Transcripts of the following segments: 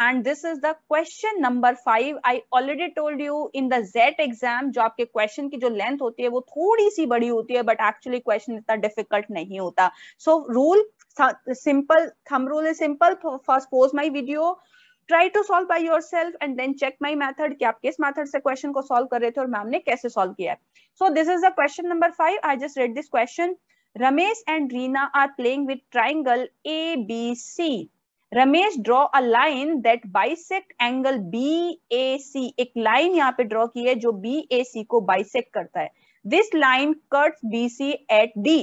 And this is the question number five I already told you in the exam जो आपके question की जो length होती है वो थोड़ी सी बड़ी होती है बट एक्चुअली क्वेश्चन इतना डिफिकल्ट नहीं होता so rule simple thumb rule is simple first pause my video try to solve by yourself and then check my method की आप किस मैथड से क्वेश्चन को सोल्व कर रहे थे और मैम ने कैसे सॉल्व किया है so this is the question number five I just read this question Ramesh and Reena are playing with triangle A B C Ramesh draw a line that bisect angle B A C एक लाइन यहाँ पे draw की है जो B A सी को bisect करता है this line cuts B C at D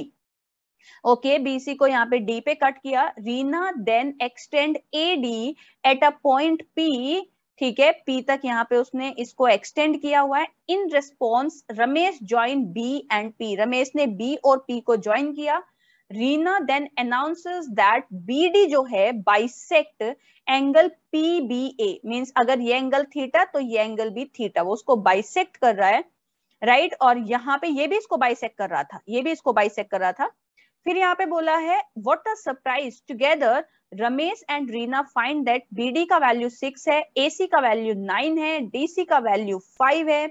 okay B C को यहाँ पे डी पे कट किया Reena then extend A D at a point P ठीक है पी तक यहाँ पे उसने इसको एक्सटेंड किया हुआ है in response Ramesh join B and P Ramesh ने बी और पी को ज्वाइन किया Reena then announces that BD जो है bisect angle P B A means अगर ये एंगल थीटा तो ये एंगल भी थीटा वो उसको बाइसेक्ट कर रहा है राइट right? और यहाँ पे ये भी इसको बाइसेक्ट कर रहा था ये भी इसको बाइसेक्ट कर रहा था फिर यहाँ पे बोला है what a surprise together Ramesh and Reena find that BD का वैल्यू सिक्स है एसी का वैल्यू नाइन है डीसी का वैल्यू फाइव है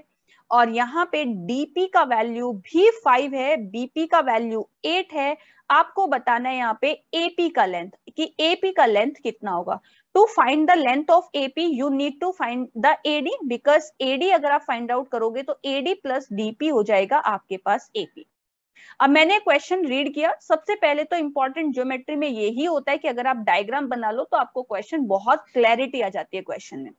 और यहाँ पे डीपी का वैल्यू भी फाइव है बीपी का वैल्यू एट है आपको बताना है यहाँ पे एपी का लेंथ कि एपी का लेंथ कितना होगा to find the length of AP you need to find the AD because AD अगर आप फाइंड आउट करोगे तो एडी प्लस डीपी हो जाएगा आपके पास एपी अब मैंने क्वेश्चन रीड किया सबसे पहले तो इंपॉर्टेंट ज्योमेट्री में यही होता है कि अगर आप डायग्राम बना लो तो आपको क्वेश्चन बहुत क्लैरिटी आ जाती है क्वेश्चन में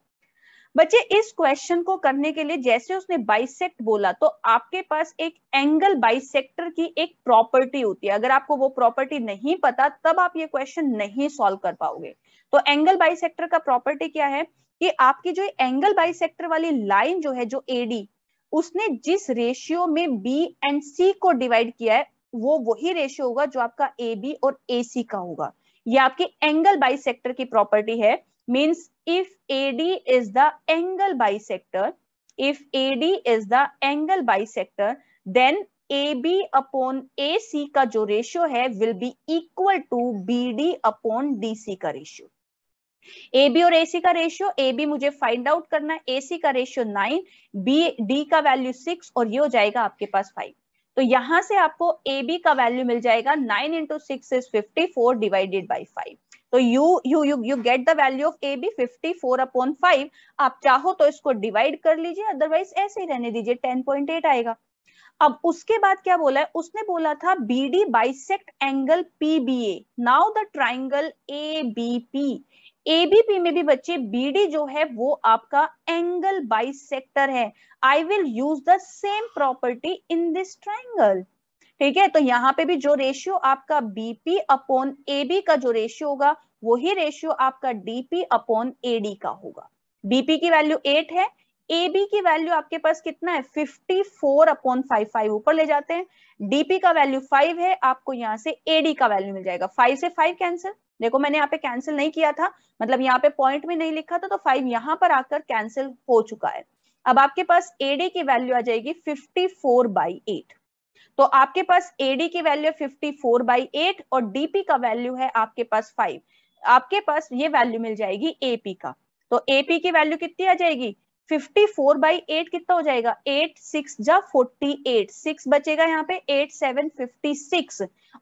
बच्चे इस क्वेश्चन को करने के लिए जैसे उसने बाइसेक्ट बोला तो आपके पास एक एंगल बाइसेक्टर की एक प्रॉपर्टी होती है अगर आपको वो प्रॉपर्टी नहीं पता तब आप ये क्वेश्चन नहीं सॉल्व कर पाओगे तो एंगल बाइसेक्टर का प्रॉपर्टी क्या है कि आपकी जो एंगल बाइसेक्टर वाली लाइन जो है जो एडी उसने जिस रेशियो में बी एंड सी को डिवाइड किया है वो वही रेशियो होगा जो आपका ए बी और ए सी का होगा ये आपकी एंगल बाइसेक्टर की प्रॉपर्टी है means if AD is the angle bisector, if AD is the angle bisector, then AB upon AC ka jo ratio hai will be equal to BD upon DC का ratio AB और AC का ratio AB मुझे find out करना है AC का ratio nine B D का value six और ये हो जाएगा आपके पास फाइव तो यहां से आपको ए बी का वैल्यू मिल जाएगा nine into six is fifty four divided by five तो you you you you get the value of A B fifty four upon five आप चाहो तो इसको डिवाइड कर लीजिए अदरवाइज ऐसे ही रहने दीजिए टेन पॉइंट एट आएगा अब उसके बाद क्या बोला है उसने बोला था B D bisect angle P B A now the triangle A B P ABP में भी बच्चे बीडी जो है वो आपका एंगल बाइसेक्टर है I will use the same property in this triangle ठीक है तो यहाँ पे भी जो रेशियो आपका बीपी अपॉन एबी का जो रेशियो होगा वही रेशियो आपका डीपी अपॉन एडी का होगा बीपी की वैल्यू एट है एबी की वैल्यू आपके पास कितना है fifty four upon five five ऊपर ले जाते हैं डीपी का वैल्यू फाइव है आपको यहाँ से एडी का वैल्यू मिल जाएगा फाइव से फाइव कैंसिल देखो मैंने यहाँ पे कैंसिल नहीं किया था मतलब यहाँ पे पॉइंट में नहीं लिखा था तो फाइव यहाँ पर आकर कैंसिल हो चुका है अब आपके पास एडी की वैल्यू आ जाएगी फिफ्टी फोर बाई एट तो आपके पास एडी की वैल्यू है फिफ्टी फोर बाई एट और डीपी का वैल्यू है आपके पास फाइव आपके पास ये वैल्यू मिल जाएगी एपी का तो एपी की वैल्यू कितनी आ जाएगी फिफ्टी फोर बाई एट कितना हो जाएगा एट सिक्स जा फोर्टी एट सिक्स बचेगा यहाँ पे एट सेवन फिफ्टी सिक्स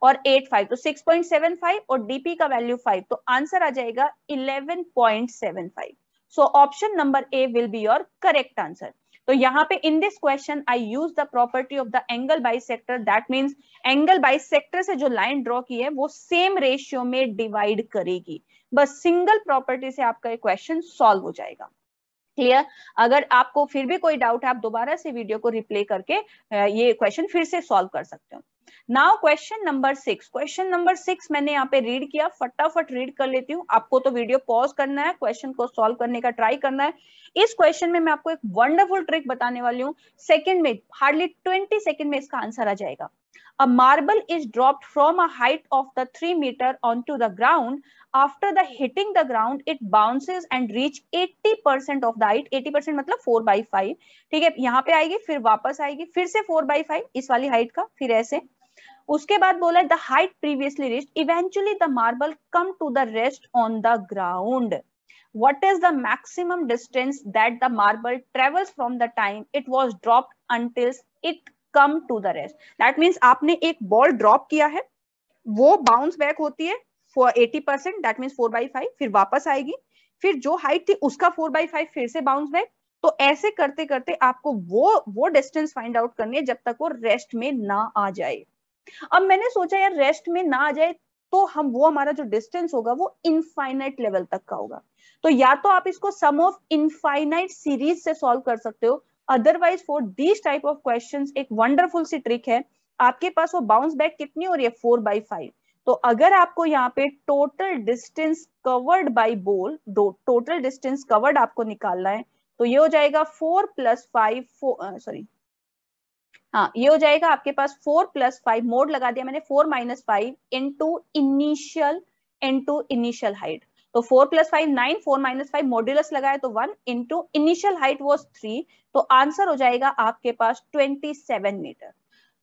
और एट फाइव तो सिक्स पॉइंट सेवन फाइव और डीपी का वैल्यू फाइव तो आंसर आ जाएगा eleven point seven five so option number A will be your correct answer तो यहाँ पे in this question I use the property of the angle sector that means angle bisector से जो line draw की है वो same ratio में divide करेगी बस सिंगल प्रॉपर्टी से आपका ये क्वेश्चन सॉल्व हो जाएगा क्लियर अगर आपको फिर भी कोई डाउट है आप दोबारा से वीडियो को रिप्ले करके ये क्वेश्चन फिर से सॉल्व कर सकते हो now question number six question number six मैंने यहाँ पे रीड किया फटाफट रीड कर लेती हूँ आपको तो वीडियो पॉज करना है क्वेश्चन को सॉल्व करने का ट्राई करना है इस क्वेश्चन में मैं आपको एक वंडरफुल ट्रिक बताने वाली हूँ सेकंड में हार्डली ट्वेंटी सेकंड में इसका आंसर आ जाएगा A marble is dropped from a height of the 3 meter onto the ground. After the hitting the ground, it bounces and reach 80% of the height. 80% matlab 4 by 5. theek hai yahan pe aayegi fir wapas aayegi fir se 4 by 5 is wali height ka fir aise uske baad bola the height previously reached eventually the marble come to the rest on the ground what is the maximum distance that the marble travels from the time it was dropped until it come to the rest that means आपने एक ball drop किया है वो bounce back होती है for eighty percent that means four by five फिर वापस आएगी फिर जो हाइट थी उसका फोर बाई फाइव फिर से बाउंस बैक तो ऐसे करते करते आपको वो वो डिस्टेंस फाइंड आउट करनी है जब तक वो रेस्ट में ना आ जाए अब मैंने सोचा यार रेस्ट में ना आ जाए तो हम वो हमारा जो डिस्टेंस होगा वो इनफाइनाइट लेवल तक का होगा तो या तो आप इसको सम ऑफ इनफाइनाइट सीरीज से सॉल्व कर सकते हो otherwise for these type of question एक वंडरफुल सी ट्रिक है आपके पास वो बाउंस बैक कितनी हो रही है फोर बाई फाइव तो अगर आपको यहाँ पे टोटल डिस्टेंस कवर्ड बाई बोल दो टोटल डिस्टेंस कवर्ड आपको निकालना है तो ये हो जाएगा four plus five four sorry हाँ ये हो जाएगा आपके पास फोर प्लस फाइव मोड लगा दिया मैंने four minus five into initial into initial height तो four plus five nine four minus five modulus लगाए तो one into initial height was three तो आंसर हो जाएगा आपके पास twenty seven meter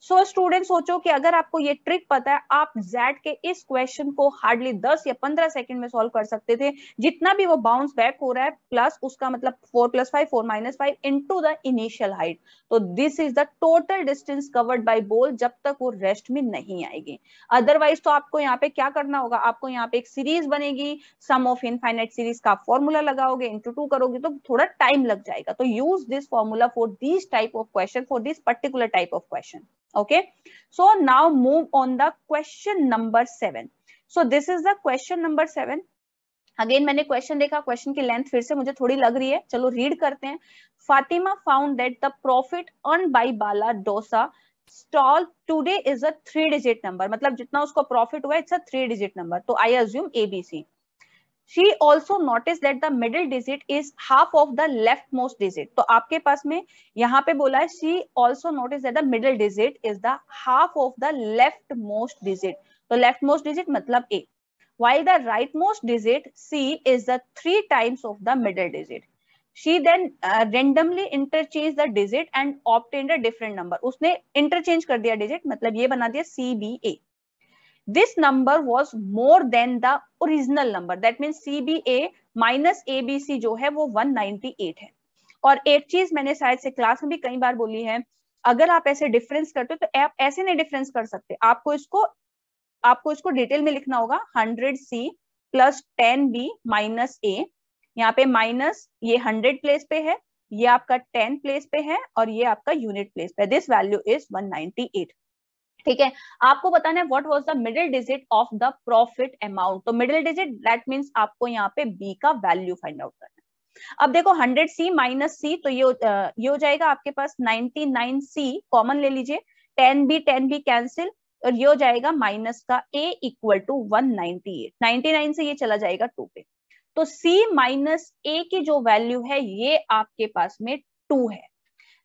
so so, student सोचो कि अगर आपको ये ट्रिक पता है आप जेड के इस क्वेश्चन को हार्डली 10 या 15 सेकंड में सॉल्व कर सकते थे जितना भी वो बाउंस बैक हो रहा है प्लस उसका मतलब 4 plus five four minus five in the initial height तो this is the total distance covered by ball जब तक वो रेस्ट में नहीं आएगी अदरवाइज तो आपको यहाँ पे क्या करना होगा आपको यहाँ पे एक सीरीज बनेगी सम ऑफ इनफाइनाइट सीरीज का फॉर्मूला लगाओगे इंटू टू करोगे तो थोड़ा टाइम लग जाएगा तो use this formula for this type of question for this particular type of question okay so now move on the question number 7 so this is the question number 7 again मैंने question देखा क्वेश्चन की length फिर से मुझे थोड़ी लग रही है चलो रीड करते हैं Fatima found that the profit earn by Bala dosa stall today is a three digit number मतलब जितना उसको प्रॉफिट हुआ it's a three digit number तो I assume ABC she also noticed that the middle digit is half of the leftmost digit to aapke पास mein yahan pe bola hai she also noticed that the middle digit is the half of the leftmost digit to तो leftmost digit matlab A while the rightmost digit C is the three times of the middle digit she then uh, randomly interchanged the digit and obtained a different number usne interchange kar diya digit matlab ye bana diya C B A this number was more than the original number that means CBA minus ABC जो है वो 198 है और एक चीज मैंने शायद से क्लास में भी कई बार बोली है अगर आप ऐसे डिफरेंस करते हो तो आप ऐसे नहीं डिफरेंस कर सकते आपको इसको आपको इसको डिटेल में लिखना होगा hundred C plus ten B minus A यहाँ पे माइनस ये हंड्रेड प्लेस पे है ये आपका टेन प्लेस पे है और ये आपका यूनिट प्लेस पे दिस वैल्यू इज 198 ठीक है आपको बताना है what was the middle digit of the profit amount तो मिडिल डिजिट दैट मींस आपको यहाँ पे बी का वैल्यू फाइंड आउट करना है अब देखो 100 सी माइनस सी तो ये ये हो जाएगा आपके पास 99 सी कॉमन ले लीजिए 10 बी 10 बी कैंसिल और ये हो जाएगा माइनस का A equal to one ninety से ये चला जाएगा टू पे तो सी माइनस ए की जो वैल्यू है ये आपके पास में टू है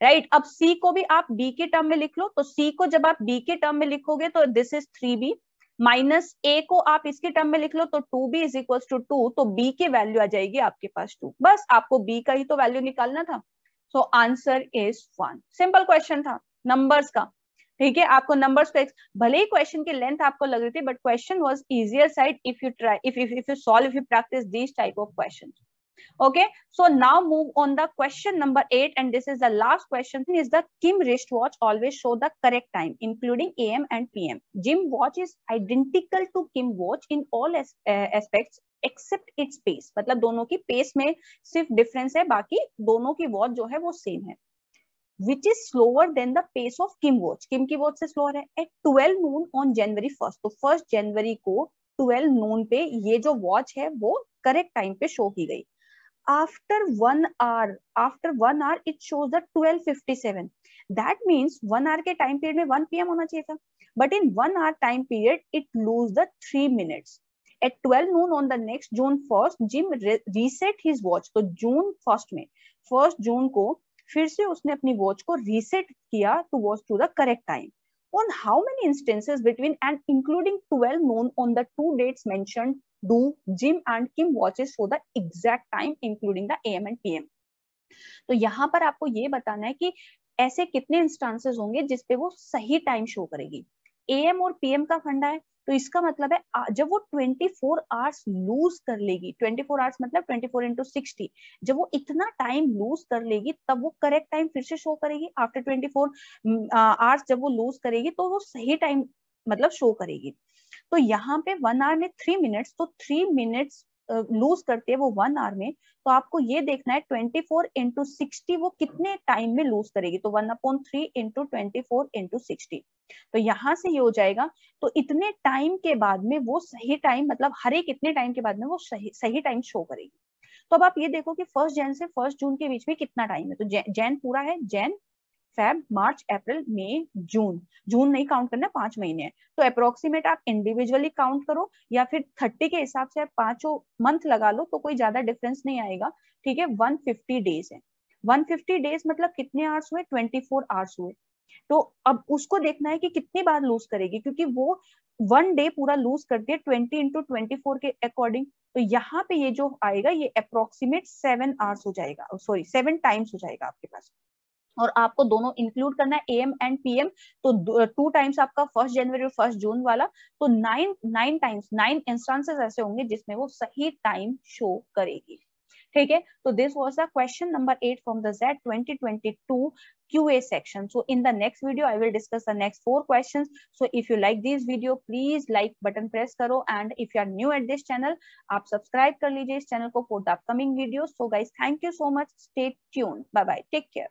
राइट right? अब सी को भी आप बी के टर्म में लिख लो तो सी को जब आप बी के टर्म में लिखोगे तो this is three B minus A को आप इसके टर्म में लिख लो तो two B is equal to two तो बी की वैल्यू आ जाएगी आपके पास टू बस आपको बी का ही तो वैल्यू निकालना था so answer is one simple question था नंबर्स का ठीक है आपको नंबर्स को भले ही क्वेश्चन की लेंथ आपको लग रही थी but question was easier side if you try if if you solve if you practice these type of question okay so now move on the question number 8 and this is the last question is the kim wristwatch always show the correct time including am and pm gym watch is identical to kim watch in all as, uh, aspects except it's pace मतलब दोनों की pace में सिर्फ difference है बाकी दोनों की watch जो है वो सेम है which is slower than the pace of Kim watch Kim की वॉच से स्लोअर है at 12 noon on January first तो फर्स्ट जनवरी को 12 नून पे ये जो वॉच है वो करेक्ट टाइम पे शो की गई after one hour after one hour it shows the 1257 that means one hour ke time period mein 1 pm hona chahiye tha but in one hour time period it lose the three minutes at 12 noon on the next june 1st jim re reset his watch so june 1st में 1st june को फिर से उसने अपनी watch को reset किया to watch to the correct time on how many instances between and including 12 noon on the two dates mentioned do gym and Kim watches for the exact time including the AM and PM. तो यहाँ पर आपको ये बताना है कि ऐसे कितने इंस्टांसेस होंगे जिसपे वो सही टाइम शो करेगी एएम और पीएम का फंडा है तो इसका मतलब है जब वो 24 फोर आवर्स लूज कर लेगी 24 फोर आवर्स मतलब 24 फोर इंटू जब वो इतना टाइम लूज कर लेगी तब वो करेक्ट टाइम फिर से शो करेगी आफ्टर 24 फोर आवर्स जब वो लूज करेगी तो वो सही टाइम मतलब शो करेगी तो यहाँ पे वन आवर में थ्री मिनट्स तो थ्री मिनट्स लूज करते हैं वो वन आवर में तो आपको ये देखना है ट्वेंटी फोर इंटू सिक्सटी वो कितने टाइम में लूज करेगी तो one upon three into twenty four into sixty तो यहाँ से ये हो जाएगा तो इतने टाइम के बाद में वो सही टाइम मतलब हर एक इतने टाइम के बाद में वो सही सही टाइम शो करेगी तो अब आप ये देखो कि फर्स्ट जैन से फर्स्ट जून के बीच में कितना टाइम है तो जैन पूरा है जैन फेब मार्च अप्रैल मई जून जून नहीं काउंट करना पांच महीने है तो अप्रोक्सीमेट आप इंडिविजुअली काउंट करो या फिर थर्टी के हिसाब से पांचों मंथ लगा लो तो कोई ज्यादा डिफरेंस नहीं आएगा ठीक है वन फिफ्टी डेज है वन फिफ्टी डेज मतलब कितने आवर्स हुए ट्वेंटी फोर आवर्स हुए तो अब उसको देखना है कि कितनी बार लूज करेगी क्योंकि वो वन डे पूरा लूज करती है ट्वेंटी इंटू ट्वेंटी फोर के अकॉर्डिंग तो यहाँ पे ये जो आएगा ये अप्रोक्सीमेट सेवन आवर्स हो जाएगा सॉरी सेवन टाइम्स हो जाएगा आपके पास और आपको दोनों इंक्लूड करना है एम एंड पीएम तो टू टाइम्स आपका फर्स्ट जनवरी और फर्स्ट जून वाला तो nine nine times nine instances ऐसे होंगे जिसमें वो सही टाइम शो करेगी ठीक है तो this was the question number eight from the Z 2022 QA section so in the next video I will discuss the next four question so if you like this video please like button press करो and if you are new at this channel आप subscribe कर लीजिए इस channel को for the upcoming video so guys thank you so much stay tune bye bye take care